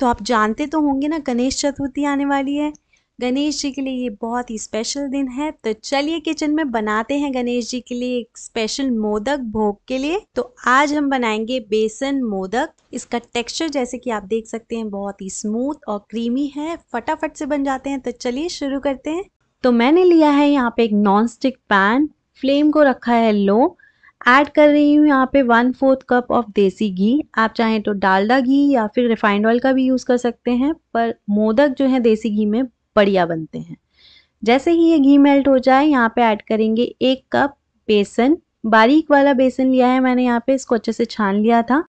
तो आप जानते तो होंगे ना गणेश चतुर्थी आने वाली है गणेश जी के लिए ये बहुत ही स्पेशल दिन है तो चलिए किचन में बनाते हैं गणेश जी के लिए एक स्पेशल मोदक भोग के लिए तो आज हम बनाएंगे बेसन मोदक इसका टेक्सचर जैसे कि आप देख सकते हैं बहुत ही स्मूथ और क्रीमी है फटाफट से बन जाते हैं तो चलिए शुरू करते हैं तो मैंने लिया है यहाँ पे एक नॉन स्टिक पैन फ्लेम को रखा है लो ऐड कर रही हूँ यहाँ पे वन फोर्थ कप ऑफ देसी घी आप चाहें तो डालडा घी या फिर रिफाइंड ऑयल का भी यूज़ कर सकते हैं पर मोदक जो है देसी घी में बढ़िया बनते हैं जैसे ही ये घी मेल्ट हो जाए यहाँ पे ऐड करेंगे एक कप बेसन बारीक वाला बेसन लिया है मैंने यहाँ पे इसको अच्छे से छान लिया था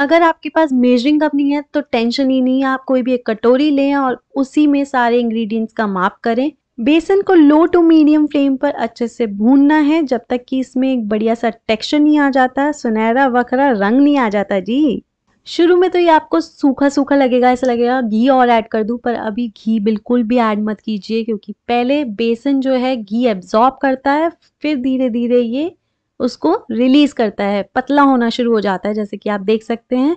अगर आपके पास मेजरिंग कप नहीं है तो टेंशन ही नहीं है आप कोई भी एक कटोरी लें और उसी में सारे इंग्रेडिएंट्स का माप करें बेसन को लो टू मीडियम फ्लेम पर अच्छे से भूनना है जब तक कि इसमें एक बढ़िया सा टेक्सचर नहीं आ जाता सुनहरा वखरा रंग नहीं आ जाता जी शुरू में तो ये आपको सूखा सूखा लगेगा ऐसा लगेगा घी और ऐड कर दूं पर अभी घी बिल्कुल भी ऐड मत कीजिए क्योंकि पहले बेसन जो है घी एब्जॉर्ब करता है फिर धीरे धीरे ये उसको रिलीज़ करता है पतला होना शुरू हो जाता है जैसे कि आप देख सकते हैं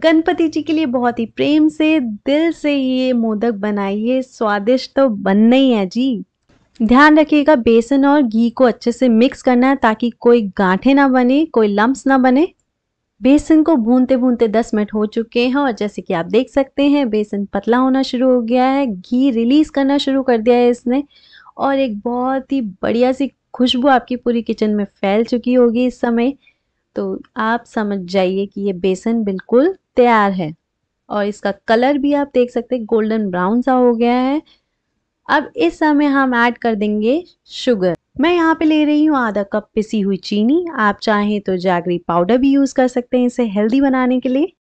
गणपति जी के लिए बहुत ही प्रेम से दिल से ये मोदक बनाइए स्वादिष्ट तो बनना ही है जी ध्यान रखिएगा बेसन और घी को अच्छे से मिक्स करना है ताकि कोई गांठे ना बने कोई लम्ब ना बने बेसन को भूनते भूनते 10 मिनट हो चुके हैं और जैसे कि आप देख सकते हैं बेसन पतला होना शुरू हो गया है घी रिलीज करना शुरू कर दिया है इसने और एक बहुत ही बढ़िया सी खुशबू आपकी पूरी किचन में फैल चुकी होगी इस समय तो आप समझ जाइए कि ये बेसन बिल्कुल तैयार है और इसका कलर भी आप देख सकते हैं गोल्डन ब्राउन सा हो गया है अब इस समय हम ऐड कर देंगे शुगर मैं यहाँ पे ले रही हूँ आधा कप पिसी हुई चीनी आप चाहें तो जागरी पाउडर भी यूज़ कर सकते हैं इसे हेल्दी बनाने के लिए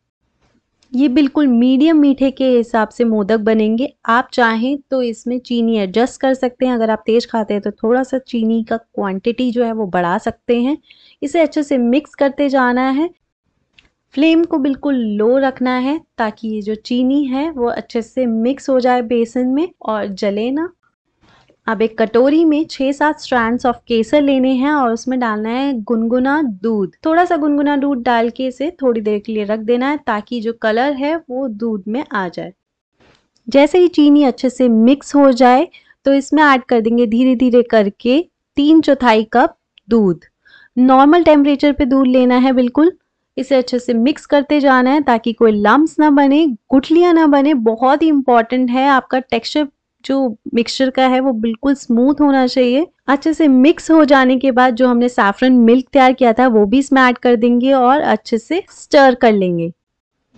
ये बिल्कुल मीडियम मीठे के हिसाब से मोदक बनेंगे आप चाहें तो इसमें चीनी एडजस्ट कर सकते हैं अगर आप तेज़ खाते हैं तो थोड़ा सा चीनी का क्वांटिटी जो है वो बढ़ा सकते हैं इसे अच्छे से मिक्स करते जाना है फ्लेम को बिल्कुल लो रखना है ताकि ये जो चीनी है वो अच्छे से मिक्स हो जाए बेसन में और जले ना अब एक कटोरी में छः सात स्ट्रैंड्स ऑफ केसर लेने हैं और उसमें डालना है गुनगुना दूध थोड़ा सा गुनगुना दूध डाल के इसे थोड़ी देर के लिए रख देना है ताकि जो कलर है वो दूध में आ जाए जैसे ही चीनी अच्छे से मिक्स हो जाए तो इसमें ऐड कर देंगे धीरे धीरे करके तीन चौथाई कप दूध नॉर्मल टेम्परेचर पे दूध लेना है बिल्कुल इसे अच्छे से मिक्स करते जाना है ताकि कोई लम्ब ना बने गुठलियाँ ना बने बहुत ही इंपॉर्टेंट है आपका टेक्सचर जो मिक्सचर का है वो बिल्कुल स्मूथ होना चाहिए अच्छे से मिक्स हो जाने के बाद जो हमने सैफरन मिल्क तैयार किया था वो भी इसमें ऐड कर देंगे और अच्छे से स्टर कर लेंगे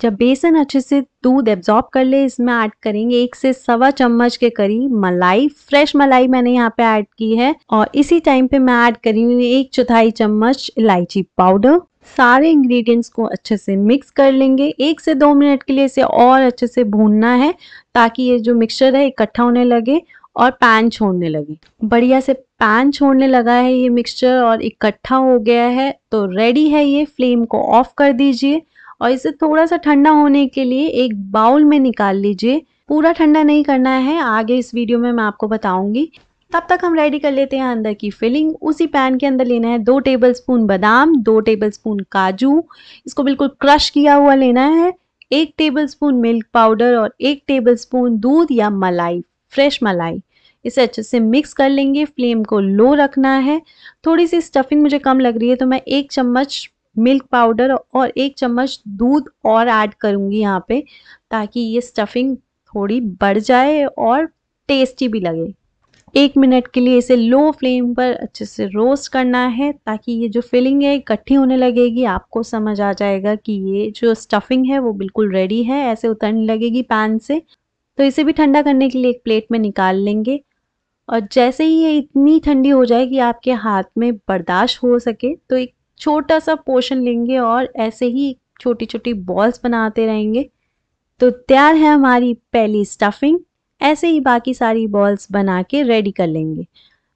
जब बेसन अच्छे से दूध एब्जॉर्ब कर ले इसमें ऐड करेंगे एक से सवा चम्मच के करीब मलाई फ्रेश मलाई मैंने यहाँ पे ऐड की है और इसी टाइम पे मैं ऐड करी हूँ एक चौथाई चम्मच इलायची पाउडर सारे इंग्रेडिएंट्स को अच्छे से मिक्स कर लेंगे एक से दो मिनट के लिए इसे और अच्छे से भूनना है ताकि ये जो मिक्सचर है इकट्ठा होने लगे और पैन छोड़ने लगे बढ़िया से पैन छोड़ने लगा है ये मिक्सचर और इकट्ठा हो गया है तो रेडी है ये फ्लेम को ऑफ कर दीजिए और इसे थोड़ा सा ठंडा होने के लिए एक बाउल में निकाल लीजिए पूरा ठंडा नहीं करना है आगे इस वीडियो में मैं आपको बताऊंगी तब तक हम रेडी कर लेते हैं अंदर की फिलिंग उसी पैन के अंदर लेना है दो टेबल स्पून बादाम दो टेबल स्पून काजू इसको बिल्कुल क्रश किया हुआ लेना है एक टेबल स्पून मिल्क पाउडर और एक टेबल स्पून दूध या मलाई फ्रेश मलाई इसे अच्छे से मिक्स कर लेंगे फ्लेम को लो रखना है थोड़ी सी स्टफिंग मुझे कम लग रही है तो मैं एक चम्मच मिल्क पाउडर और एक चम्मच दूध और ऐड करूँगी यहाँ पे ताकि ये स्टफिंग थोड़ी बढ़ जाए और टेस्टी भी लगे एक मिनट के लिए इसे लो फ्लेम पर अच्छे से रोस्ट करना है ताकि ये जो फिलिंग है इकट्ठी होने लगेगी आपको समझ आ जाएगा कि ये जो स्टफिंग है वो बिल्कुल रेडी है ऐसे उतरने लगेगी पैन से तो इसे भी ठंडा करने के लिए एक प्लेट में निकाल लेंगे और जैसे ही ये इतनी ठंडी हो जाए कि आपके हाथ में बर्दाश्त हो सके तो एक छोटा सा पोर्शन लेंगे और ऐसे ही छोटी छोटी बॉल्स बनाते रहेंगे तो तैयार है हमारी पहली स्टफिंग ऐसे ही बाकी सारी बॉल्स बना के रेडी कर लेंगे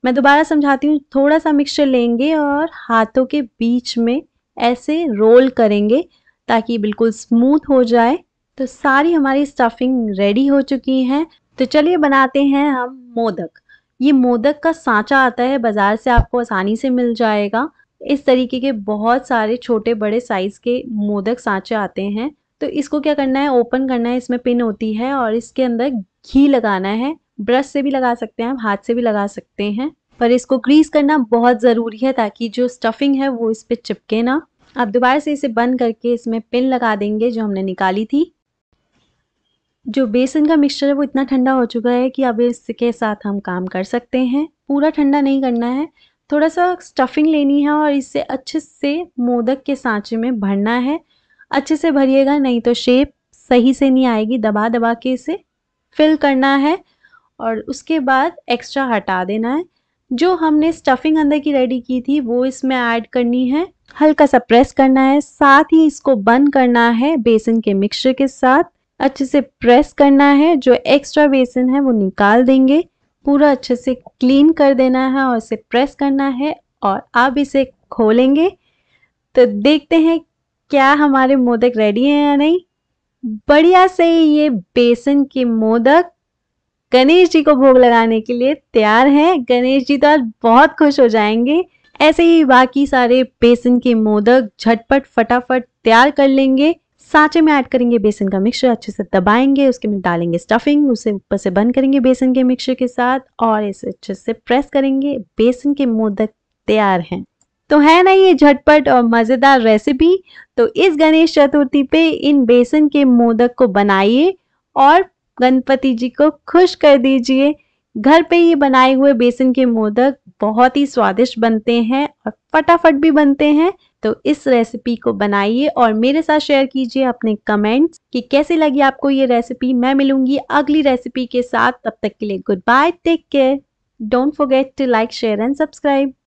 मैं दोबारा समझाती हूँ थोड़ा सा मिक्सचर लेंगे और हाथों के बीच में ऐसे रोल करेंगे ताकि बिल्कुल स्मूथ हो जाए तो सारी हमारी स्टफिंग रेडी हो चुकी है तो चलिए बनाते हैं हम मोदक ये मोदक का सांचा आता है बाज़ार से आपको आसानी से मिल जाएगा इस तरीके के बहुत सारे छोटे बड़े साइज़ के मोदक सांचे आते हैं तो इसको क्या करना है ओपन करना है इसमें पिन होती है और इसके अंदर घी लगाना है ब्रश से भी लगा सकते हैं आप हाथ से भी लगा सकते हैं पर इसको ग्रीस करना बहुत ज़रूरी है ताकि जो स्टफिंग है वो इस पर चिपके ना आप दोबारा से इसे बंद करके इसमें पिन लगा देंगे जो हमने निकाली थी जो बेसन का मिक्सचर है वो इतना ठंडा हो चुका है कि अब इसके साथ हम काम कर सकते हैं पूरा ठंडा नहीं करना है थोड़ा सा स्टफिंग लेनी है और इसे अच्छे से मोदक के सांचे में भरना है अच्छे से भरिएगा नहीं तो शेप सही से नहीं आएगी दबा दबा के इसे फिल करना है और उसके बाद एक्स्ट्रा हटा देना है जो हमने स्टफिंग अंदर की रेडी की थी वो इसमें ऐड करनी है हल्का सा प्रेस करना है साथ ही इसको बंद करना है बेसन के मिक्सचर के साथ अच्छे से प्रेस करना है जो एक्स्ट्रा बेसन है वो निकाल देंगे पूरा अच्छे से क्लीन कर देना है और इसे प्रेस करना है और आप इसे खोलेंगे तो देखते हैं क्या हमारे मोदक रेडी हैं या नहीं बढ़िया से ये बेसन के मोदक गणेश जी को भोग लगाने के लिए तैयार हैं गणेश जी तो आज बहुत खुश हो जाएंगे ऐसे ही बाकी सारे बेसन के मोदक झटपट फटाफट तैयार कर लेंगे सांचे में ऐड करेंगे बेसन का मिक्सर अच्छे से दबाएंगे उसके में डालेंगे स्टफिंग उसे ऊपर से बंद करेंगे बेसन के मिक्सर के साथ और इसे अच्छे से प्रेस करेंगे बेसन के मोदक तैयार हैं तो है ना ये झटपट और मज़ेदार रेसिपी तो इस गणेश चतुर्थी पे इन बेसन के मोदक को बनाइए और गणपति जी को खुश कर दीजिए घर पे ये बनाए हुए बेसन के मोदक बहुत ही स्वादिष्ट बनते हैं और फटाफट भी बनते हैं तो इस रेसिपी को बनाइए और मेरे साथ शेयर कीजिए अपने कमेंट्स कि कैसे लगी आपको ये रेसिपी मैं मिलूंगी अगली रेसिपी के साथ तब तक के लिए good bye take care don't forget to like share and subscribe